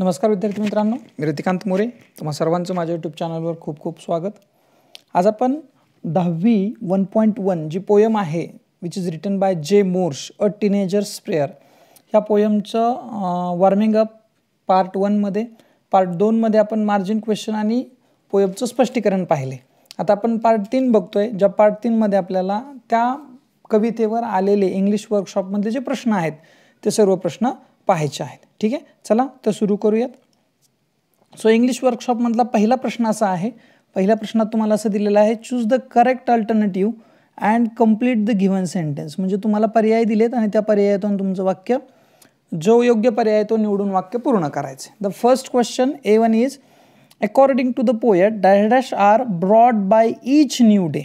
नमस्कार विद्यार्थी मित्रांनो मी रतिकांत मोरे तुम्हा सर्वांचं माझ्या यूट्यूब चॅनलवर खूप खूप स्वागत आज आपण दहावी वन पॉईंट वन जी पोयम आहे which is written by J Morsh a teenager prayer ह्या पोयमचं वॉर्मिंग अप पार्ट वनमध्ये पार्ट दोनमध्ये आपण मार्जिन क्वेश्चन आणि पोयमचं स्पष्टीकरण पाहिले आता आपण पार्ट तीन बघतोय ज्या पार्ट तीनमध्ये आपल्याला त्या कवितेवर आलेले इंग्लिश वर्कशॉपमधले जे प्रश्न आहेत ते सर्व प्रश्न पाहायचे आहेत ठीक आहे चला तर सुरू करूयात सो इंग्लिश वर्कशॉपमधला पहिला प्रश्न असा आहे पहिला प्रश्नात तुम्हाला असं दिलेलं आहे choose the correct alternative and complete the given sentence म्हणजे तुम्हाला पर्याय दिलेत आणि त्या पर्यायातून तुमचं वाक्य जो योग्य पर्याय तो निवडून वाक्य पूर्ण करायचं the first question A one is according to the poet dash are brought by each new day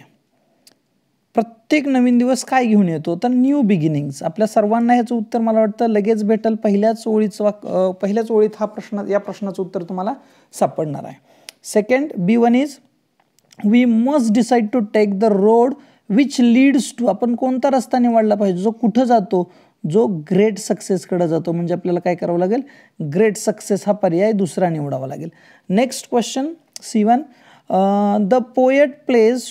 प्रत्येक नवीन दिवस काय घेऊन येतो तर न्यू बिगिनिंग्स आपल्या सर्वांना ह्याचं उत्तर मला वाटतं लगेच भेटेल पहिल्याच ओळीचं वाक पहिल्याच ओळीत हा प्रश्न या प्रश्नाचं उत्तर तुम्हाला सापडणार आहे second B one is we must decide to take the road which leads to आपण कोणता रस्ता निवडला पाहिजे जो कुठं जातो जो ग्रेट सक्सेसकडे जातो म्हणजे आपल्याला काय करावं लागेल ग्रेट सक्सेस हा पर्याय दुसरा निवडावा लागेल next question C one the poet prays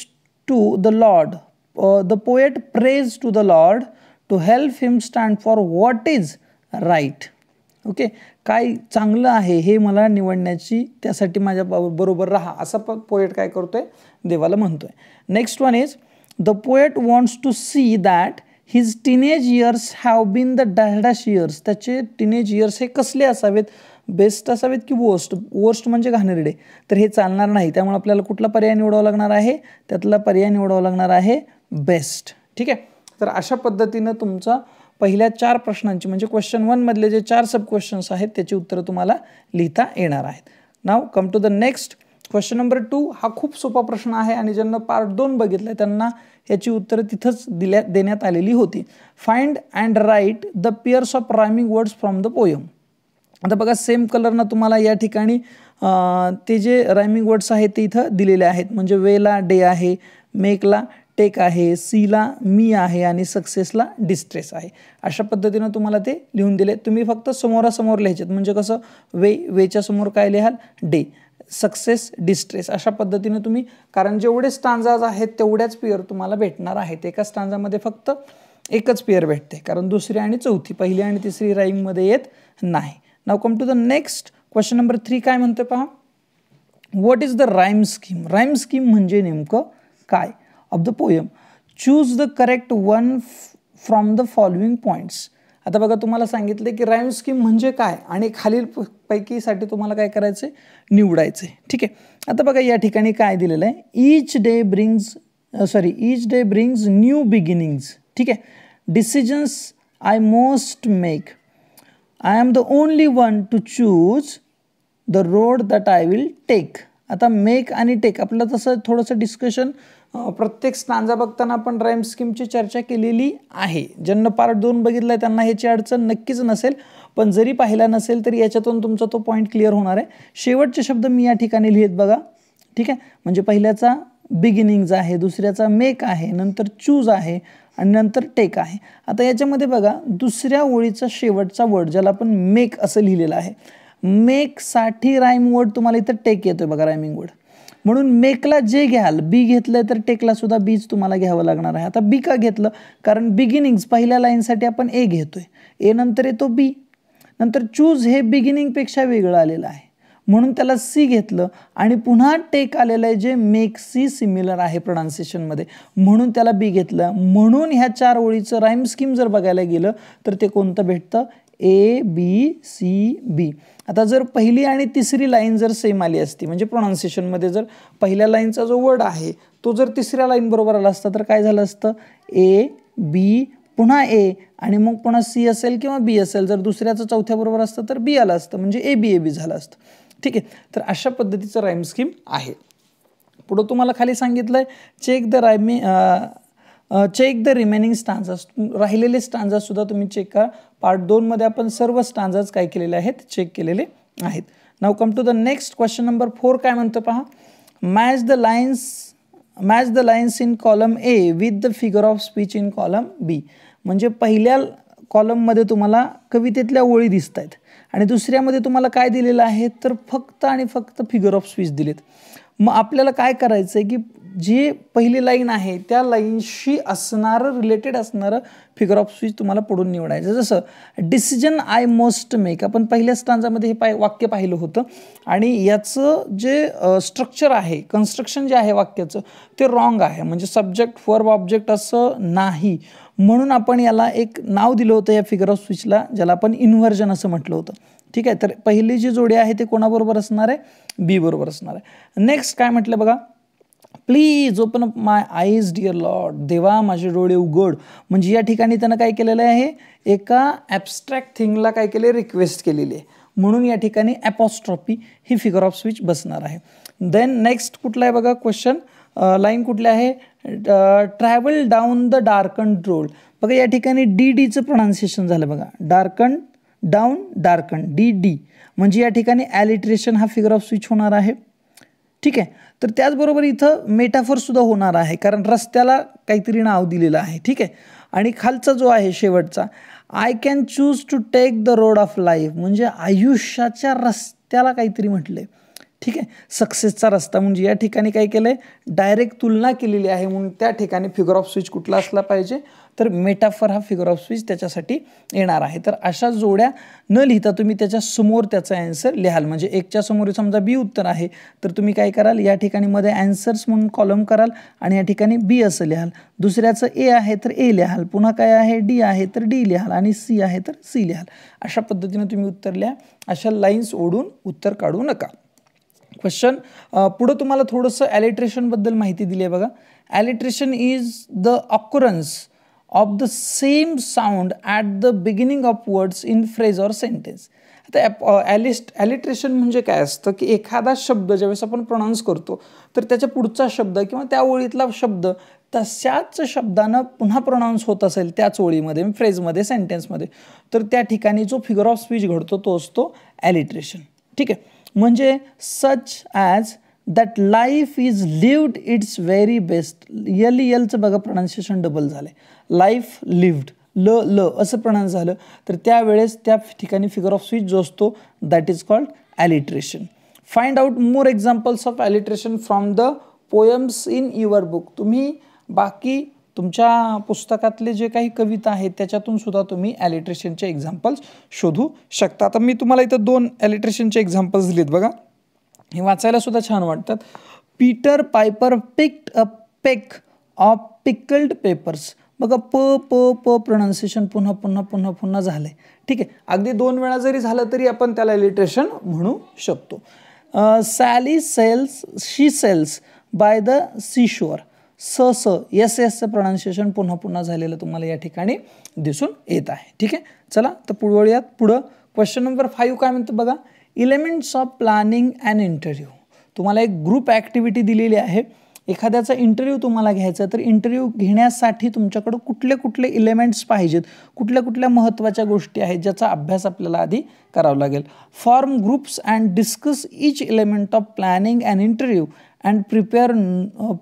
to the lord the poet prays to the lord to help him stand for for is right okay काय चांगलं आहे हे मला निवडण्याची त्यासाठी माझ्या बरोबर राहा असं पोएट काय करतो आहे देवाला म्हणतो आहे next one is the poet wants to see that his teenage years have been the dash years त्याचे टीनेज इयर्स हे कसले असावेत बेस्ट असावेत की वोस्ट वोस्ट म्हणजे घाणेरडे तर हे चालणार नाही त्यामुळे आपल्याला कुठला पर्याय निवडावा लागणार आहे त्यातला पर्याय निवडावा लागणार आहे बेस्ट ठीक आहे तर अशा पद्धतीनं तुमचा पहिल्या चार प्रश्नांची म्हणजे क्वेश्चन वनमधले जे चार सब क्वेश्चन्स आहेत त्याची उत्तरं तुम्हाला लिहिता येणार आहेत now come to the next question number two हा खूप सोपा प्रश्न आहे आणि ज्यांना पार्ट दोन बघितलं त्यांना याची उत्तरं तिथंच दिल्या देण्यात आलेली होती find and write the pairs of rhyming words from the poem आता बघा सेम कलरनं तुम्हाला या ठिकाणी ते जे रायमिंग वर्ड्स आहेत ते इथं दिलेले आहेत म्हणजे वेला डे आहे मेकला टेक आहे सीला मी आहे आणि सक्सेसला डिस्ट्रेस आहे अशा पद्धतीनं तुम्हाला ते लिहून दिले तुम्ही फक्त समोरासमोर लिहायचे म्हणजे कसं वे वेच्या समोर काय लिहाल डे सक्सेस डिस्ट्रेस अशा पद्धतीनं तुम्ही कारण जेवढे स्टांजाज आहेत तेवढ्याच पेअर तुम्हाला भेटणार आहेत एका स्टांजामध्ये फक्त एकच पेअर भेटते कारण दुसरी आणि चौथी पहिली आणि तिसरी राईममध्ये येत नाही now come to the next question number three काय म्हणते पहा what is the rhyme scheme rhyme scheme म्हणजे नेमकं काय of the poem. Choose the correct one from the following points. आता बघा तुम्हाला सांगितले की राईम स्कीम म्हणजे काय आणि खालील पैकीसाठी तुम्हाला काय करायचं आहे निवडायचं ठीक आहे आता बघा या ठिकाणी काय दिलेलं आहे each day brings sorry each day brings new beginnings ठीक आहे decisions I must make I am the only one to choose the road that I will take आता मेक आणि टेक आपलं तसं थोडंसं डिस्कशन प्रत्येक स्टांजा बघताना आपण राईम स्कीमची चर्चा केलेली आहे ज्यांना पार्ट दोन आहे त्यांना ह्याची अडचण नक्कीच नसेल पण जरी पाहिला नसेल तरी याच्यातून तुमचा तो पॉईंट क्लिअर होणार आहे शेवटचे शब्द मी या ठिकाणी लिहित बघा ठीक आहे म्हणजे पहिल्याचा बिगिनिंग आहे दुसऱ्याचा मेक आहे नंतर चूज आहे आणि नंतर टेक आहे आता याच्यामध्ये बघा दुसऱ्या ओळीचा शेवटचा वर्ड ज्याला आपण मेक असं लिहिलेलं आहे मेकसाठी राईम वर्ड तुम्हाला इथं टेक येतोय बघा रायमिंग वर्ड म्हणून मेकला जे घ्याल बी घेतलं तर टेकला सुद्धा बीच तुम्हाला घ्यावं लागणार आहे आता बी का घेतलं कारण बिगिनिंग्स पहिल्या लाईनसाठी आपण ए घेतोय ए नंतर येतो बी नंतर चूज हे बिगिनिंगपेक्षा वेगळं आलेलं आहे म्हणून त्याला सी घेतलं आणि पुन्हा टेक आलेलं आहे जे मेक सी सिमिलर आहे मध्ये म्हणून त्याला बी घेतलं म्हणून ह्या चार ओळीचं राईम स्कीम जर बघायला गेलं तर ते कोणतं भेटतं ए बी सी बी आता जर पहिली आणि तिसरी लाईन जर सेम आली असती म्हणजे प्रोनाऊन्सिएशनमध्ये जर पहिल्या लाईनचा जो वर्ड आहे तो जर तिसऱ्या लाईनबरोबर आला असता तर काय झालं असतं ए बी पुन्हा ए आणि मग पुन्हा सी असेल किंवा बी असेल जर दुसऱ्याचं चौथ्याबरोबर असतं तर बी आलं असतं म्हणजे ए बी ए बी झालं असतं ठीक आहे तर अशा पद्धतीचं राईम स्कीम आहे पुढं तुम्हाला खाली सांगितलं आहे check the rhyme check the remaining stanzas राहिलेले सुद्धा तुम्ही चेक करा पार्ट दोनमध्ये आपण सर्व स्टांजर्स काय केलेले आहेत चेक केलेले आहेत now come to the next question number four काय म्हणतो पहा match the lines match the lines in column A with the figure of speech in column B म्हणजे पहिल्या कॉलममध्ये तुम्हाला कवितेतल्या ओळी दिसत आहेत आणि दुसऱ्यामध्ये तुम्हाला काय दिलेलं आहे तर फक्त आणि फक्त फिगर ऑफ स्पीच दिलेत मग आपल्याला काय करायचं आहे की जी पहिली लाईन आहे त्या लाईनशी असणारं रिलेटेड असणारं फिगर ऑफ स्पीच तुम्हाला पुढून निवडायचं जसं डिसिजन आय मस्ट मेक आपण पहिल्या स्टांजामध्ये हे पाय वाक्य पाहिलं होतं आणि याचं जे स्ट्रक्चर आहे कन्स्ट्रक्शन जे आहे वाक्याचं ते रॉंग आहे म्हणजे सब्जेक्ट फॉर ऑब्जेक्ट असं नाही म्हणून आपण याला एक नाव दिलं होतं या फिगर ऑफ स्विचला ज्याला आपण इन्व्हर्जन असं म्हटलं होतं ठीक आहे तर पहिली जी जोडी आहे ते कोणाबरोबर असणार आहे बी बरोबर असणार आहे नेक्स्ट काय म्हटलं बघा please open up my eyes dear lord देवा माझे डोळे उघड म्हणजे या ठिकाणी त्यानं काय केलेलं आहे एका ॲबस्ट्रॅक्ट थिंगला काय केले रिक्वेस्ट केलेली आहे म्हणून या ठिकाणी ॲपॉस्ट्रॉपी ही फिगर ऑफ स्विच बसणार आहे देन नेक्स्ट कुठला आहे बघा क्वेश्चन लाईन कुठले आहे travel down the darkened road बघा या ठिकाणी डी डीचं प्रोनाऊन्सिएशन झालं बघा darkened down darken D D म्हणजे या ठिकाणी ॲलिट्रेशन हा फिगर ऑफ स्विच होणार आहे ठीक आहे तर त्याचबरोबर इथं मेटाफरसुद्धा होणार आहे कारण रस्त्याला काहीतरी नाव दिलेलं आहे ठीक आहे आणि खालचा जो आहे शेवटचा I can choose to take the road of life म्हणजे आयुष्याच्या रस्त्याला काहीतरी म्हटलंय ठीक आहे सक्सेसचा रस्ता म्हणजे या ठिकाणी काय केलं आहे डायरेक्ट तुलना केलेली आहे म्हणून त्या ठिकाणी फिगर ऑफ स्विच कुठला असला पाहिजे तर मेटाफर हा फिगर ऑफ स्पीच त्याच्यासाठी येणार आहे तर अशा जोड्या न लिहिता तुम्ही त्याच्या समोर त्याचा अँसर लिहाल म्हणजे एकच्या समोर समजा बी उत्तर आहे तर तुम्ही काय कराल या ठिकाणी मध्ये अँसर्स म्हणून कॉलम कराल आणि या ठिकाणी बी असं लिहाल दुसऱ्याचं ए आहे तर ए लिहाल पुन्हा काय आहे डी आहे तर डी लिहाल आणि सी आहे तर सी लिहाल अशा पद्धतीने तुम्ही उत्तर लिहा अशा लाईन्स ओढून उत्तर काढू नका क्वेश्चन पुढं तुम्हाला थोडंसं ॲलिट्रेशनबद्दल माहिती दिली आहे बघा alliteration is the occurrence of the same sound at the beginning of words in phrase or sentence आता ॲलिस्ट ॲलिट्रेशन म्हणजे काय असतं की एखादा शब्द ज्यावेळेस आपण प्रोनाऊन्स करतो तर त्याच्या पुढचा शब्द किंवा त्या ओळीतला शब्द तशाच शब्दानं पुन्हा प्रोनाऊन्स होत असेल त्याच ओळीमध्ये फ्रेजमध्ये सेंटेन्समध्ये तर त्या ठिकाणी जो फिगर ऑफ स्पीच घडतो तो असतो ॲलिट्रेशन ठीक आहे म्हणजे such as that life is lived its very best L यलचं बघा प्रोनाऊन्सिएशन डबल झालं आहे लाईफ लिव्ड ल ल असं प्रणाम झालं तर त्यावेळेस त्या ठिकाणी फिगर ऑफ स्विच जो असतो that is called alliteration find out more examples of alliteration from the poems in your book तुम्ही बाकी तुमच्या पुस्तकातले जे काही कविता आहेत त्याच्यातून सुद्धा तुम्ही ॲलिट्रेशनचे एक्झाम्पल्स शोधू शकता आता मी तुम्हाला इथं दोन ॲलिट्रेशनचे एक्झाम्पल्स दिलेत बघा हे वाचायला सुद्धा छान वाटतात Peter Piper picked a peck of pickled peppers बघा प प प प्रोनाउन्सिएशन पुन्हा पुन्हा पुन्हा पुन्हा झालं ठीक आहे अगदी दोन वेळा जरी झालं तरी आपण त्याला इलिट्रेशन म्हणू शकतो Sally sells she sells by the seashore स स एस एसचं प्रोनाउन्सिएशन पुन्हा पुन्हा झालेलं तुम्हाला या ठिकाणी दिसून येत आहे ठीक आहे चला तर पुढवळूयात पुढं क्वेश्चन नंबर फाईव्ह काय म्हणतो बघा elements of planning and interview तुम्हाला एक ग्रुप ॲक्टिव्हिटी दिलेली आहे एखाद्याचा इंटरव्ह्यू तुम्हाला घ्यायचा तर इंटरव्ह्यू घेण्यासाठी तुमच्याकडं कुठले कुठले इलेमेंट्स पाहिजेत कुठल्या कुठल्या महत्त्वाच्या गोष्टी आहेत ज्याचा अभ्यास आपल्याला आधी करावा लागेल form groups and discuss each element of planning and interview and prepare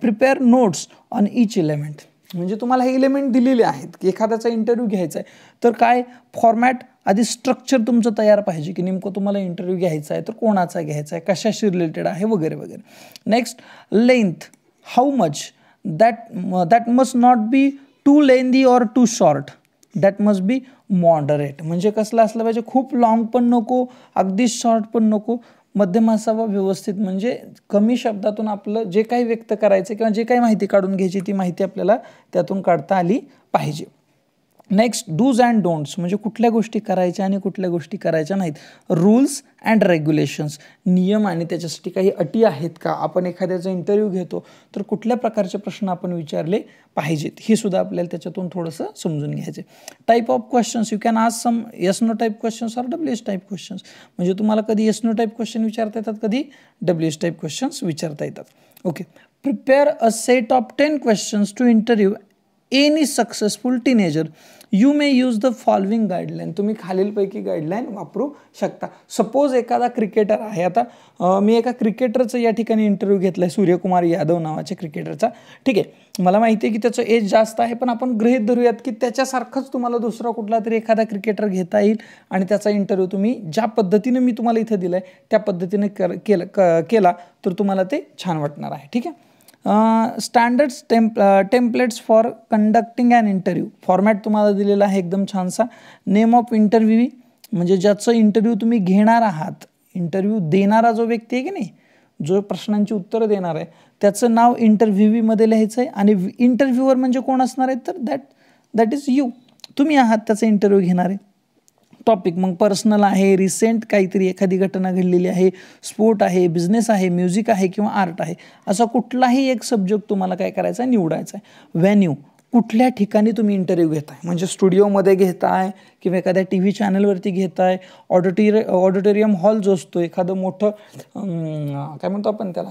prepare notes on each element म्हणजे तुम्हाला हे इलेमेंट दिलेले आहेत की एखाद्याचा इंटरव्ह्यू घ्यायचा आहे तर काय फॉर्मॅट आधी स्ट्रक्चर तुमचं तयार पाहिजे की नेमकं तुम्हाला इंटरव्ह्यू घ्यायचा आहे तर कोणाचा घ्यायचा आहे कशाशी रिलेटेड आहे वगैरे वगैरे next length how much that that must not be too lengthy or too short that must be moderate म्हणजे कसलं असलं पाहिजे खूप लाँग पण नको अगदी शॉर्ट पण नको मध्यम असावा व्यवस्थित म्हणजे कमी शब्दातून आपलं जे काही व्यक्त करायचं किंवा जे काही माहिती काढून घ्यायची ती माहिती आपल्याला त्यातून काढता आली पाहिजे नेक्स्ट डूज अँड डोंट्स म्हणजे कुठल्या गोष्टी करायच्या आणि कुठल्या गोष्टी करायच्या नाहीत रूल्स अँड रेग्युलेशन्स नियम आणि त्याच्यासाठी काही अटी आहेत का आपण एखाद्याचा इंटरव्ह्यू घेतो तर कुठल्या प्रकारचे प्रश्न आपण विचारले पाहिजेत हे सुद्धा आपल्याला त्याच्यातून थोडंसं समजून घ्यायचे type of questions you can ask some yes no type questions or W S type questions म्हणजे तुम्हाला कधी यस नो टाईप क्वेश्चन विचारता येतात कधी डब्ल्यू एस टाईप क्वेश्चन्स विचारता येतात okay prepare a set of ten questions to interview any successful teenager you may use the following guideline तुम्ही खालीलपैकी गाईडलाईन वापरू शकता सपोज एखादा क्रिकेटर आहे आता मी एका क्रिकेटरचं या ठिकाणी इंटरव्ह्यू घेतला आहे सूर्यकुमार यादव नावाच्या क्रिकेटरचा ठीक आहे मला माहिती आहे की त्याचं एज जास्त आहे पण आपण गृहित धरूयात की त्याच्यासारखंच तुम्हाला दुसरा कुठला तरी एखादा क्रिकेटर घेता येईल आणि त्याचा इंटरव्ह्यू तुम्ही ज्या पद्धतीने मी तुम्हाला इथं दिलं आहे त्या पद्धतीने कर केलं केला तर तुम्हाला ते छान वाटणार आहे ठीक आहे standards temp templates for conducting and interview format तुम्हाला दिलेला आहे एकदम छानसा नेम ऑफ इंटरव्ह्यू म्हणजे ज्याचं इंटरव्ह्यू तुम्ही घेणार आहात इंटरव्ह्यू देणारा जो व्यक्ती आहे की नाही जो प्रश्नांची उत्तरं देणार आहे त्याचं नाव इंटरव्ह्यूमध्ये लिहायचं आहे आणि इंटरव्ह्यूवर म्हणजे कोण असणार आहे तर दॅट दॅट इज यू तुम्ही आहात त्याचा इंटरव्ह्यू घेणार आहे टॉपिक मग पर्सनल आहे रिसेंट काहीतरी एखादी घटना घडलेली आहे स्पोर्ट आहे बिझनेस आहे म्युझिक आहे किंवा आर्ट आहे असा कुठलाही एक सब्जेक्ट तुम्हाला काय करायचा आहे निवडायचा आहे व्हॅन्यू कुठल्या ठिकाणी तुम्ही इंटरव्ह्यू घेताय म्हणजे स्टुडिओमध्ये घेताय किंवा एखाद्या टी व्ही चॅनलवरती घेताय ऑडिटोरि ऑडिटोरियम हॉल जो असतो एखादं मोठं काय म्हणतो आपण त्याला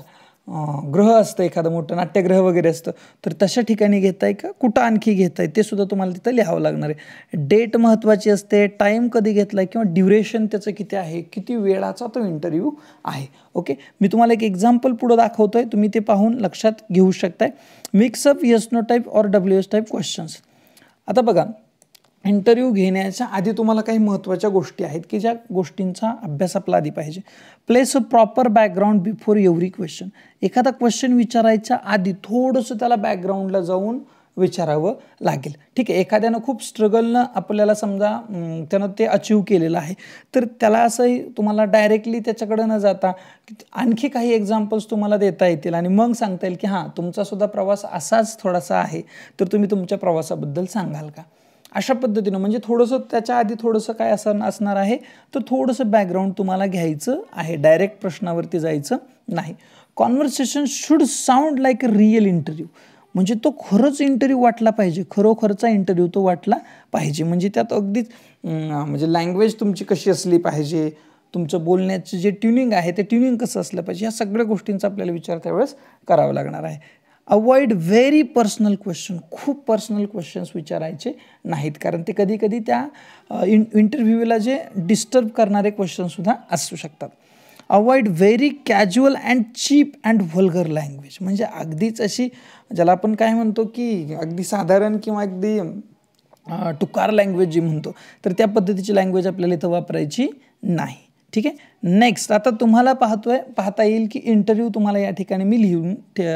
ग्रह असतं एखादं मोठं नाट्यग्रह वगैरे असतं तर तशा ठिकाणी आहे का कुठं आणखी आहे ते सुद्धा तुम्हाला तिथं लिहावं लागणार आहे डेट महत्त्वाची असते टाईम कधी घेतला आहे किंवा ड्युरेशन त्याचं किती आहे किती वेळाचा तो इंटरव्ह्यू आहे ओके मी तुम्हाला एक एक्झाम्पल पुढं दाखवतो आहे तुम्ही ते पाहून लक्षात घेऊ शकताय मिक्सअप यस नो टाईप और डब्ल्यू एस टाईप क्वेश्चन्स आता बघा इंटरव्ह्यू घेण्याच्या आधी तुम्हाला काही महत्त्वाच्या गोष्टी आहेत की ज्या गोष्टींचा अभ्यास आपला आधी पाहिजे place a proper background before every question एखादा क्वेश्चन विचारायच्या आधी थोडंसं त्याला बॅकग्राऊंडला जाऊन विचारावं लागेल ठीक आहे एखाद्यानं खूप स्ट्रगलनं आपल्याला समजा त्यानं ते अचीव केलेलं आहे तर त्याला असंही तुम्हाला डायरेक्टली त्याच्याकडं न जाता आणखी काही एक्झाम्पल्स तुम्हाला देता येतील आणि मग सांगता येईल की हां तुमचासुद्धा प्रवास असाच थोडासा आहे तर तुम्ही तुमच्या प्रवासाबद्दल सांगाल का अशा पद्धतीनं म्हणजे थोडंसं त्याच्या आधी थोडंसं काय असं असणार आहे तर थोडंसं बॅकग्राऊंड तुम्हाला घ्यायचं आहे डायरेक्ट प्रश्नावरती जायचं नाही conversation should sound like a real interview म्हणजे तो खरंच इंटरव्ह्यू वाटला पाहिजे खरोखरचा इंटरव्ह्यू तो वाटला पाहिजे म्हणजे त्यात अगदीच म्हणजे लँग्वेज तुमची कशी असली पाहिजे तुमचं बोलण्याचं जे ट्युनिंग आहे ते ट्युनिंग कसं असलं पाहिजे ह्या सगळ्या गोष्टींचा आपल्याला विचार त्यावेळेस करावा लागणार आहे अवॉइड व्हेरी पर्सनल क्वेश्चन खूप पर्सनल क्वेश्चन्स विचारायचे नाहीत कारण ते कधी कधी त्या इन इंटरव्ह्यूला जे डिस्टर्ब करणारे क्वेश्चनसुद्धा असू शकतात avoid very casual and cheap and vulgar language म्हणजे अगदीच अशी ज्याला आपण काय म्हणतो की अगदी साधारण किंवा अगदी टुकार लँग्वेज जी म्हणतो तर त्या पद्धतीची लँग्वेज आपल्याला इथं वापरायची नाही ठीक आहे नेक्स्ट आता तुम्हाला पाहतोय पाहता येईल की इंटरव्ह्यू तुम्हाला या ठिकाणी मी लिहून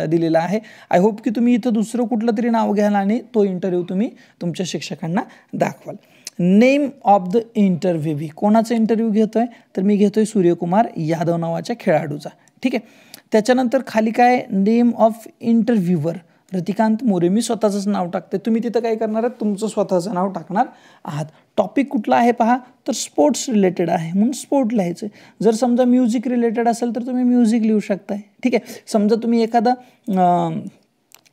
दिलेला आहे आय होप की तुम्ही इथं दुसरं कुठलं तरी नाव घ्याल आणि तो इंटरव्ह्यू तुम्ही तुमच्या शिक्षकांना दाखवाल name of the interviewee कोणाचा इंटरव्ह्यू घेतोय तर मी घेतोय सूर्यकुमार यादव नावाच्या खेळाडूचा ठीक आहे त्याच्यानंतर खाली काय नेम ऑफ इंटरव्ह्यूवर रतिकांत मोरे मी स्वतःचंच नाव टाकते तुम्ही तिथं काय करणार आहात तुमचं स्वतःचं नाव टाकणार आहात टॉपिक कुठला आहे पहा तर स्पोर्ट्स रिलेटेड आहे म्हणून स्पोर्ट लिहायचं आहे जर समजा म्युझिक रिलेटेड असेल तर तुम्ही म्युझिक लिहू शकताय ठीक आहे समजा तुम्ही एखादा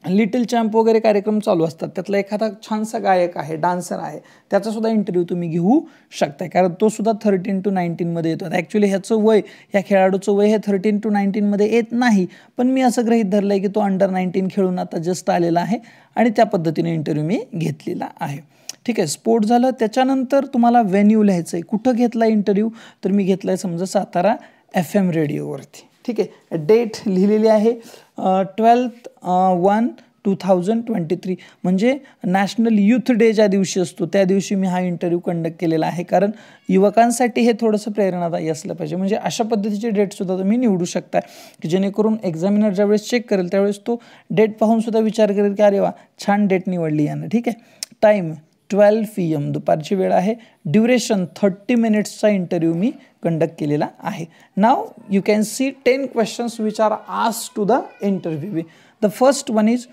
लिटिल चॅम्प वगैरे कार्यक्रम चालू असतात त्यातला एखादा छानसा गायक आहे डान्सर आहे त्याचासुद्धा इंटरव्ह्यू तुम्ही घेऊ शकताय कारण तो सुद्धा थर्टीन टू नाईन्टीनमध्ये येतो ॲक्च्युली ह्याचं वय ह्या खेळाडूचं वय हे थर्टीन टू नाईन्टीनमध्ये येत नाही पण मी असं गृहीत धरलं आहे की तो अंडर नाईन्टीन खेळून आता जस्ट आलेला आहे आणि त्या पद्धतीने इंटरव्ह्यू मी घेतलेला आहे ठीक आहे स्पोर्ट झालं त्याच्यानंतर तुम्हाला व्हेन्यू लिहायचं आहे कुठं घेतला इंटरव्ह्यू तर मी घेतला आहे समजा सातारा एफ एम रेडिओवरती ठीक आहे डेट लिहिलेली आहे twelfth one two thousand twenty three म्हणजे नॅशनल यूथ डे ज्या दिवशी असतो त्या दिवशी मी हा इंटरव्ह्यू कंडक्ट केलेला आहे कारण युवकांसाठी हे थोडंसं प्रेरणादायी असलं पाहिजे म्हणजे अशा पद्धतीचे डेटसुद्धा तुम्ही निवडू शकता की जेणेकरून एक्झामिनर ज्यावेळेस चेक करेल त्यावेळेस तो डेट पाहूनसुद्धा विचार करेल की अरे वा छान डेट निवडली यानं ठीक आहे time twelve P e M दुपारची वेळ आहे ड्युरेशन थर्टी मिनिट्सचा इंटरव्ह्यू मी कंडक्ट केलेला आहे now you can see ten questions which are ask to the interview the first one is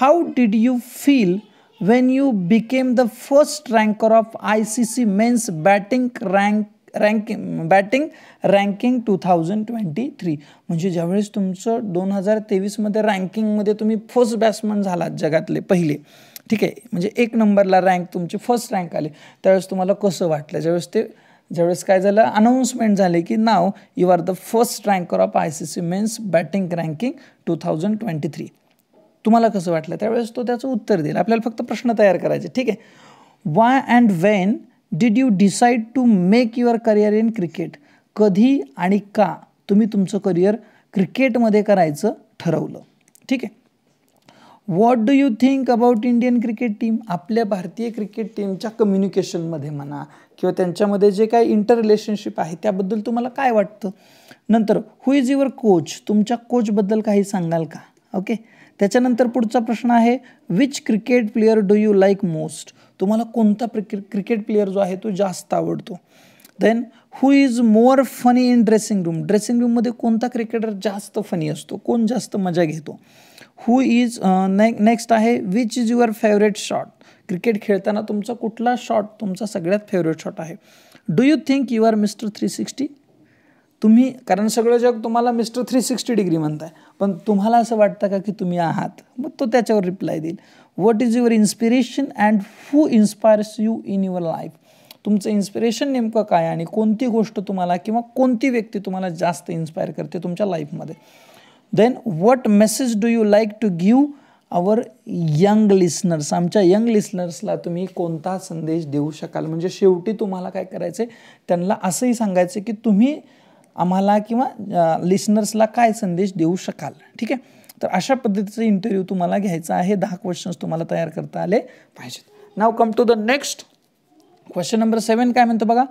how did you feel when you became the first ranker of I C C men's batting rank ranking batting ranking two thousand twenty three म्हणजे ज्यावेळेस तुमचं दोन हजार तेवीसमध्ये रँकिंगमध्ये तुम्ही first batsman झालात जगातले पहिले ठीक आहे म्हणजे एक नंबरला रँक तुमची फर्स्ट रँक आली त्यावेळेस तुम्हाला कसं वाटलं ज्यावेळेस ते ज्यावेळेस काय झालं अनाऊन्समेंट झाले की now you are the first ranker of I C C men's batting ranking two thousand twenty three तुम्हाला कसं वाटलं त्यावेळेस तो त्याचं उत्तर देईल आपल्याला फक्त प्रश्न तयार करायचे ठीक आहे why and when did you decide to make your career in cricket कधी आणि का तुम्ही तुमचं करिअर क्रिकेटमध्ये करायचं ठरवलं ठीक आहे what do you think about Indian cricket team आपल्या भारतीय क्रिकेट टीमच्या कम्युनिकेशनमध्ये म्हणा किंवा त्यांच्यामध्ये जे काही इंटर रिलेशनशिप आहे त्याबद्दल तुम्हाला काय वाटतं नंतर हु इज युअर कोच तुमच्या कोचबद्दल काही सांगाल का ओके त्याच्यानंतर पुढचा प्रश्न आहे which cricket player do you like most तुम्हाला कोणता क्रिकेट क्रिकेट प्लेयर जो आहे तो जास्त आवडतो then who is more funny in dressing room dressing रूममध्ये कोणता क्रिकेटर जास्त फनी असतो कोण जास्त मजा घेतो हू इज ने नेक्स्ट आहे which is your favourite shot cricket खेळताना तुमचा कुठला शॉट तुमचा सगळ्यात फेवरेट शॉट आहे do you think you are mister three sixty तुम्ही कारण सगळं जग तुम्हाला मिस्टर थ्री सिक्स्टी डिग्री म्हणताय पण तुम्हाला असं वाटतं का की तुम्ही आहात मग तो त्याच्यावर रिप्लाय देईल what is your inspiration and who inspires you in your life तुमचं इन्स्पिरेशन नेमकं काय आणि कोणती गोष्ट तुम्हाला किंवा कोणती व्यक्ती तुम्हाला जास्त इन्स्पायर करते तुमच्या लाईफमध्ये then what message do you like to give our young listeners आमच्या यंग लिस्नर्सला तुम्ही कोणता संदेश देऊ शकाल म्हणजे शेवटी तुम्हाला काय करायचं आहे त्यांना असंही सांगायचं की तुम्ही आम्हाला किंवा लिस्नर्सला काय संदेश देऊ शकाल ठीक आहे तर अशा पद्धतीचा इंटरव्ह्यू तुम्हाला घ्यायचा आहे दहा क्वेश्चन्स तुम्हाला तयार करता आले पाहिजेत now come to the next question number seven काय म्हणतो बघा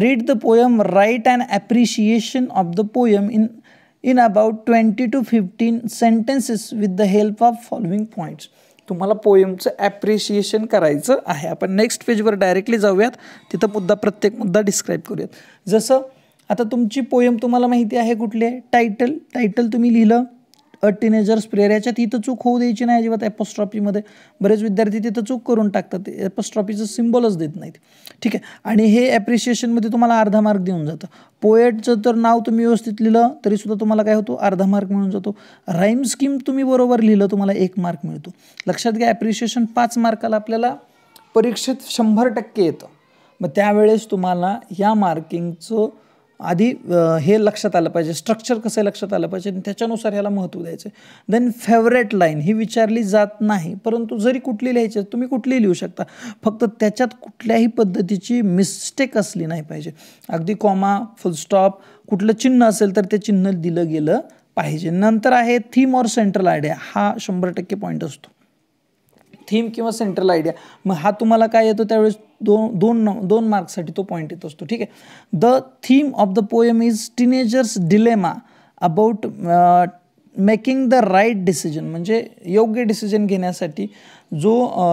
read the poem write and appreciation of the poem in in about twenty to fifteen sentences with the help of following points तुम्हाला पोयमचं ॲप्रिशिएशन करायचं आहे आपण next पेजवर directly जाऊयात तिथं मुद्दा प्रत्येक मुद्दा डिस्क्राईब करूयात जसं आता तुमची पोयम तुम्हाला माहिती आहे कुठली आहे टायटल टायटल तुम्ही लिहिलं अ टीनेजर्स प्रेयर याच्यात इथं चूक होऊ द्यायची नाही अजिबात ॲपोस्ट्रॉफीमध्ये बरेच विद्यार्थी तिथं चूक करून टाकतात ॲपोस्ट्रॉफीचं सिम्बॉलच देत नाहीत ठीक आहे आणि हे ॲप्रिशिएशनमध्ये तुम्हाला अर्धा मार्क देऊन जातं पोएटचं तर नाव तुम्ही व्यवस्थित लिहिलं तरीसुद्धा तुम्हाला काय होतो अर्धा मार्क मिळून जातो राईम स्कीम तुम्ही बरोबर लिहिलं तुम्हाला एक मार्क मिळतो लक्षात घ्या ॲप्रिशिएशन पाच मार्काला आपल्याला परीक्षेत शंभर टक्के येतं मग त्यावेळेस तुम्हाला या मार्किंगचं आधी हे लक्षात आलं पाहिजे स्ट्रक्चर कसं लक्षात आलं पाहिजे त्याच्यानुसार ह्याला महत्त्व द्यायचं देन फेवरेट लाईन ही विचारली जात नाही परंतु जरी कुठली लिहायची तुम्ही कुठली लिहू शकता फक्त त्याच्यात कुठल्याही पद्धतीची मिस्टेक असली नाही पाहिजे अगदी कॉमा फुलस्टॉप कुठलं चिन्ह असेल तर ते चिन्ह दिलं गेलं पाहिजे नंतर आहे थीम ऑर सेंट्रल आयडिया हा शंभर टक्के पॉईंट असतो थीम किंवा सेंट्रल आयडिया मग हा तुम्हाला काय येतो त्यावेळेस दोन दोन दोन मार्क्ससाठी तो पॉईंट येत असतो ठीक आहे the theme of the poem is teenagers dilemma about making the right decision म्हणजे योग्य डिसिजन घेण्यासाठी जो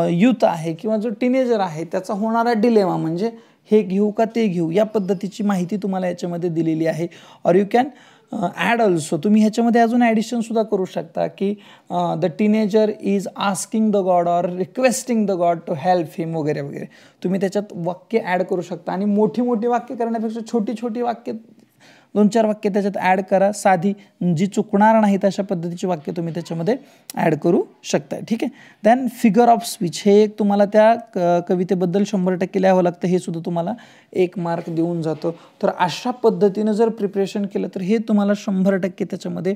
यूथ uh, आहे किंवा जो टीनेजर आहे त्याचा होणारा डिलेमा म्हणजे हे घेऊ का ते घेऊ या पद्धतीची माहिती तुम्हाला याच्यामध्ये दिलेली आहे और यू कॅन ॲड ऑल्सो तुम्ही ह्याच्यामध्ये अजून ॲडिशनसुद्धा करू शकता की the teenager is asking the god or requesting the god to help him वगैरे वगैरे तुम्ही त्याच्यात वाक्य ॲड करू शकता आणि मोठी मोठी वाक्य करण्यापेक्षा छोटी छोटी वाक्य दोन चार वाक्य त्याच्यात ॲड करा साधी जी चुकणार नाहीत अशा पद्धतीची वाक्य तुम्ही त्याच्यामध्ये ॲड करू शकताय ठीक आहे दॅन फिगर ऑफ स्पीच हे एक तुम्हाला त्या कवितेबद्दल शंभर टक्के लिहावं लागतं हे सुद्धा तुम्हाला एक मार्क देऊन जातं तर अशा पद्धतीनं जर प्रिपरेशन केलं तर हे तुम्हाला शंभर टक्के त्याच्यामध्ये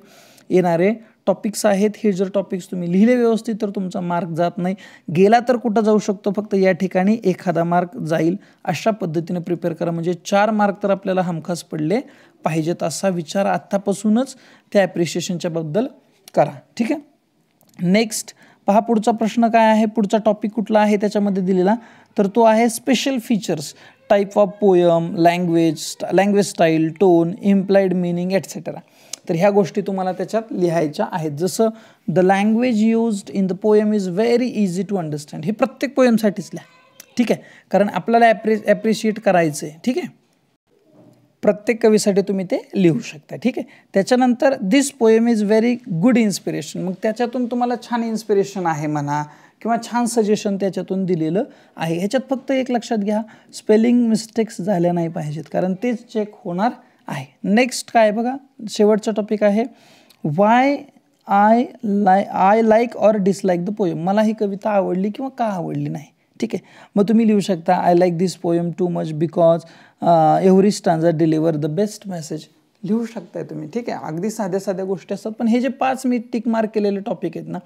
येणारे टॉपिक्स आहेत हे जर टॉपिक्स तुम्ही लिहिले व्यवस्थित तर तुमचा मार्क जात नाही गेला तर कुठं जाऊ शकतो फक्त या ठिकाणी एखादा मार्क जाईल अशा पद्धतीने प्रिपेअर करा म्हणजे चार मार्क तर आपल्याला हमखास पडले पाहिजेत असा विचार आत्तापासूनच त्या ॲप्रिशिएशनच्याबद्दल करा ठीक आहे नेक्स्ट पहा पुढचा प्रश्न काय आहे पुढचा टॉपिक कुठला आहे त्याच्यामध्ये दिलेला तर तो आहे special features type of poem language language style tone implied meaning etcetera तर ह्या गोष्टी तुम्हाला त्याच्यात लिहायच्या आहेत जसं the language used in the poem is very easy to understand हे प्रत्येक पोयमसाठीच लिहा ठीक आहे कारण आपल्याला ॲप्रे ॲप्रिशिएट करायचं आहे ठीक आहे प्रत्येक कवीसाठी तुम्ही ते लिहू शकता ठीक आहे त्याच्यानंतर this poem is very good inspiration मग त्याच्यातून तुम्हाला छान इन्स्पिरेशन आहे म्हणा किंवा छान सजेशन त्याच्यातून दिलेलं आहे ह्याच्यात फक्त एक लक्षात घ्या स्पेलिंग मिस्टेक्स झाल्या नाही पाहिजेत कारण तेच चेक होणार आहे नेक्स्ट काय बघा शेवटचा टॉपिक आहे why I lie I like or dislike the poem मला ही कविता आवडली किंवा का आवडली नाही ठीक आहे मग तुम्ही लिहू शकता I like this poem too much because every stanza deliver the best message लिहू शकताय तुम्ही ठीक आहे अगदी साध्या साध्या गोष्टी असतात पण हे जे पाच मी टिक मार्क केलेले टॉपिक आहेत ना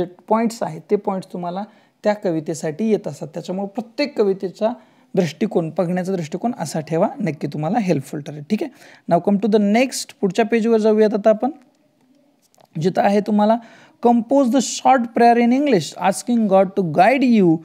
जे पॉईंट्स आहेत ते पॉईंट्स तुम्हाला त्या कवितेसाठी येत असतात त्याच्यामुळे प्रत्येक कवितेचा दृष्टिकोन बघण्याचा दृष्टिकोन असा ठेवा नक्की तुम्हाला हेल्पफुल ठरेल ठीक आहे now come to the next पुढच्या पेजवर जाऊयात आता आपण जिथं आहे तुम्हाला compose the short prayer in English asking God to guide you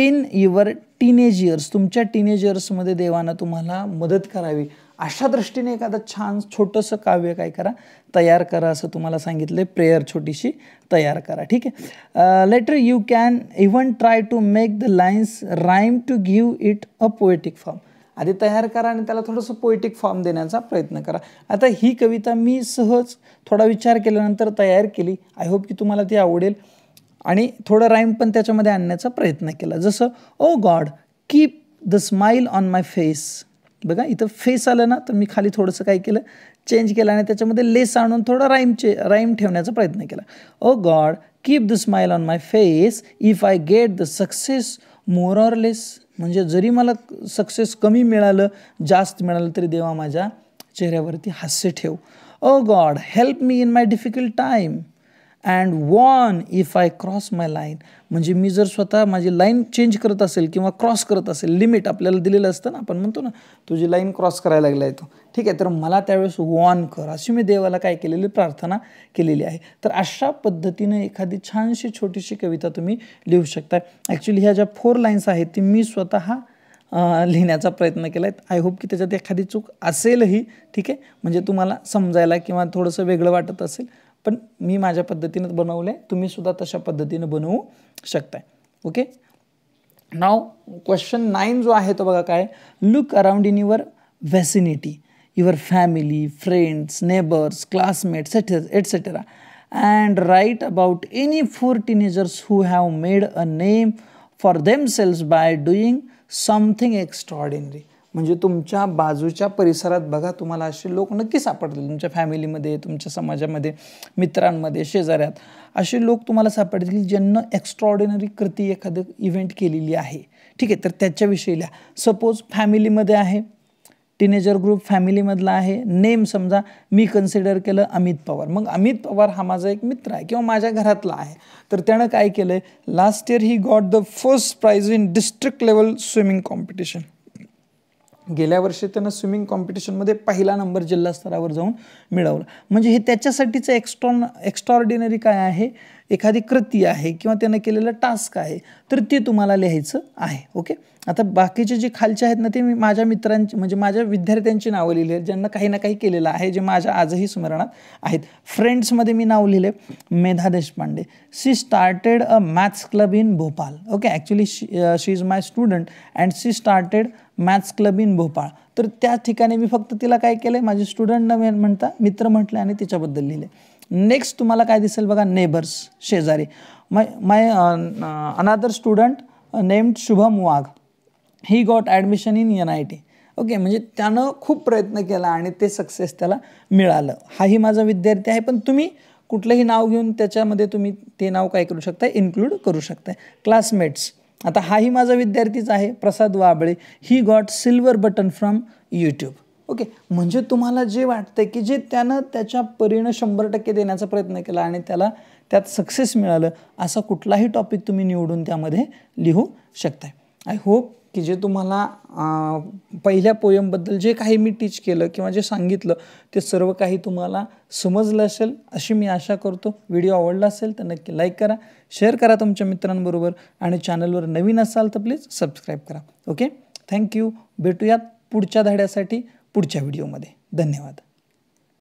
in your teenage तुमच्या टीनेज इयर्समध्ये देवानं तुम्हाला मदत करावी अशा दृष्टीने एखादं छान छोटंसं काव्य काय करा तयार करा असं तुम्हाला सांगितलं आहे प्रेयर छोटीशी तयार करा ठीक आहे later you can even try to make the lines rhyme to give it a poetic form आधी तयार करा आणि त्याला थोडंसं पोएटिक फॉर्म देण्याचा प्रयत्न करा आता ही कविता मी सहज थोडा विचार केल्यानंतर तयार केली आय होप की तुम्हाला ती आवडेल आणि थोडं राईम पण त्याच्यामध्ये आणण्याचा प्रयत्न केला जसं O God keep the smile on my face बघा इथं फेस आलं ना तर मी खाली थोडंसं काय केलं चेंज केलं आणि त्याच्यामध्ये लेस आणून थोडं राईमचे राईम ठेवण्याचा प्रयत्न केला O God keep the smile on my face if I get the success more or less म्हणजे जरी मला सक्सेस कमी मिळालं जास्त मिळालं तरी देवा माझ्या चेहऱ्यावरती हास्य ठेव O God help me in my difficult time and won if I cross my line म्हणजे मी जर स्वतः माझी लाईन चेंज करत असेल किंवा क्रॉस करत असेल लिमिट आपल्याला दिलेलं असतं ना आपण म्हणतो ना तुझी लाईन क्रॉस करायला लागला तो ठीक आहे तर मला त्यावेळेस वॉन कर अशी मी देवाला काय केलेली प्रार्थना केलेली आहे तर अशा पद्धतीनं एखादी छानशी छोटीशी कविता तुम्ही लिहू शकता ॲक्च्युली ह्या ज्या फोर लाईन्स आहेत ती मी स्वतः लिहिण्याचा प्रयत्न केला आहे आय होप की त्याच्यात एखादी चूक असेलही ठीक आहे म्हणजे तुम्हाला समजायला किंवा थोडंसं वेगळं वाटत असेल पण मी माझ्या पद्धतीनं बनवलं आहे तुम्हीसुद्धा तशा पद्धतीनं बनवू शकताय ओके नाव क्वेश्चन नाईन जो आहे तो बघा काय look around in your vicinity your family friends neighbours classmates et etcetera and write about any four teenagers who have made a name for themselves by doing something extraordinary म्हणजे तुमच्या बाजूच्या परिसरात बघा तुम्हाला असे लोक नक्की सापडतील तुमच्या फॅमिलीमध्ये तुमच्या समाजामध्ये मित्रांमध्ये शेजाऱ्यात असे लोक तुम्हाला सापडतील ज्यांना एक्स्ट्रॉर्डिनरी कृती एखादं इव्हेंट केलेली आहे ठीक आहे तर त्याच्याविषयी लिहा सपोज फॅमिलीमध्ये आहे टीनेजर ग्रुप फॅमिलीमधला आहे नेम समजा मी कन्सिडर केलं अमित पवार मग अमित पवार हा माझा एक मित्र आहे किंवा माझ्या घरातला आहे तर त्यानं काय केलं आहे last year he got the first prize in district level swimming competition गेल्या वर्षी त्यांना स्विमिंग कॉम्पिटिशनमध्ये पहिला नंबर जिल्हा स्तरावर जाऊन मिळवला म्हणजे हे त्याच्यासाठीचं एक्स्ट्रॉन एक्स्ट्रॉर्डिनरी काय आहे एखादी कृती आहे किंवा त्यानं केलेलं टास्क आहे तर ते तुम्हाला लिहायचं आहे ओके आता बाकीचे जे खालचे आहेत ना ते मी माझ्या मित्रांची म्हणजे माझ्या विद्यार्थ्यांची नावं लिहिली आहेत ज्यांना काही ना काही केलेलं आहे जे माझ्या आजही स्मरणात आहेत फ्रेंड्समध्ये मी नाव लिहिले Medha Deshpande she started a maths club in Bhopal okay actually she she is my student and she started maths club in Bhopal तर त्या ठिकाणी मी फक्त तिला काय केलं आहे माझे स्टुडंट न म्हणता मित्र म्हटले आणि तिच्याबद्दल लिहिले नेक्स्ट तुम्हाला काय दिसेल बघा नेबर्स शेजारी my my another student named Shubham Wagh he got admission in N I T okay म्हणजे त्यानं खूप प्रयत्न केला आणि ते सक्सेस त्याला मिळालं हाही माझा विद्यार्थी आहे पण तुम्ही कुठलंही नाव घेऊन त्याच्यामध्ये तुम्ही ते नाव काय करू शकता इन्क्लूड करू शकता क्लासमेट्स आता हाही माझा विद्यार्थीच आहे Prasad Wable he got silver button from YouTube okay म्हणजे तुम्हाला जे वाटतं की जे त्यानं त्याच्या परीनं शंभर टक्के देण्याचा प्रयत्न केला आणि त्याला त्यात सक्सेस मिळालं असा कुठलाही टॉपिक तुम्ही निवडून त्यामध्ये लिहू शकताय आय होप की जे तुम्हाला पहिल्या पोयमबद्दल जे काही मी टीच केलं किंवा जे सांगितलं ते सर्व काही तुम्हाला समजलं असेल अशी मी आशा करतो व्हिडिओ आवडला असेल तर नक्की लाईक करा शेअर करा तुमच्या मित्रांबरोबर आणि चॅनलवर नवीन असाल तर प्लीज सबस्क्राईब करा ओके थँक्यू भेटूयात पुढच्या धड्यासाठी पुढच्या व्हिडिओमध्ये धन्यवाद